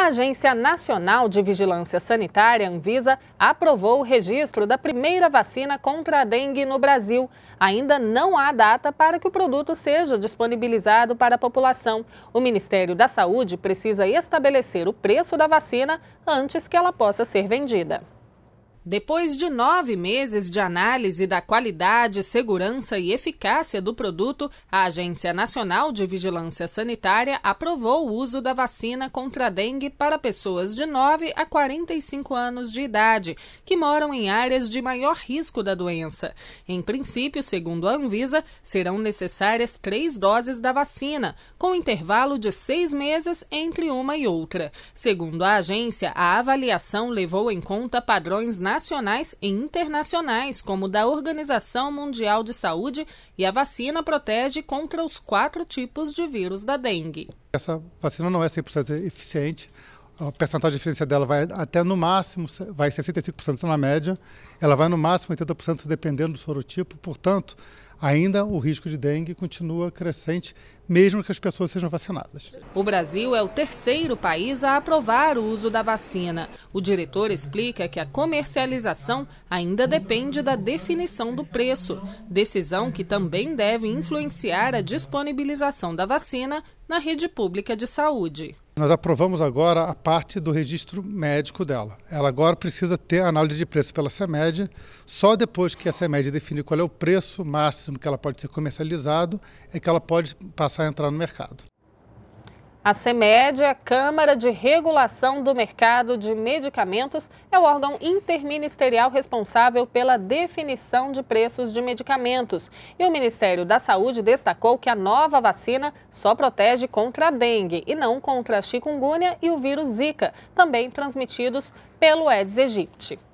A Agência Nacional de Vigilância Sanitária, Anvisa, aprovou o registro da primeira vacina contra a dengue no Brasil. Ainda não há data para que o produto seja disponibilizado para a população. O Ministério da Saúde precisa estabelecer o preço da vacina antes que ela possa ser vendida. Depois de nove meses de análise da qualidade, segurança e eficácia do produto, a Agência Nacional de Vigilância Sanitária aprovou o uso da vacina contra a dengue para pessoas de 9 a 45 anos de idade, que moram em áreas de maior risco da doença. Em princípio, segundo a Anvisa, serão necessárias três doses da vacina, com intervalo de seis meses entre uma e outra. Segundo a agência, a avaliação levou em conta padrões na nacionais e internacionais, como da Organização Mundial de Saúde, e a vacina protege contra os quatro tipos de vírus da dengue. Essa vacina não é 100% eficiente a percentagem de eficiência dela vai até no máximo, vai 65% na média, ela vai no máximo 80% dependendo do sorotipo, portanto, ainda o risco de dengue continua crescente, mesmo que as pessoas sejam vacinadas. O Brasil é o terceiro país a aprovar o uso da vacina. O diretor explica que a comercialização ainda depende da definição do preço, decisão que também deve influenciar a disponibilização da vacina na rede pública de saúde. Nós aprovamos agora a parte do registro médico dela. Ela agora precisa ter análise de preço pela CEMED. Só depois que a CEMED definir qual é o preço máximo que ela pode ser comercializado, é que ela pode passar a entrar no mercado. A CEMED, a Câmara de Regulação do Mercado de Medicamentos, é o órgão interministerial responsável pela definição de preços de medicamentos. E o Ministério da Saúde destacou que a nova vacina só protege contra a dengue e não contra a chikungunya e o vírus Zika, também transmitidos pelo Aedes aegypti.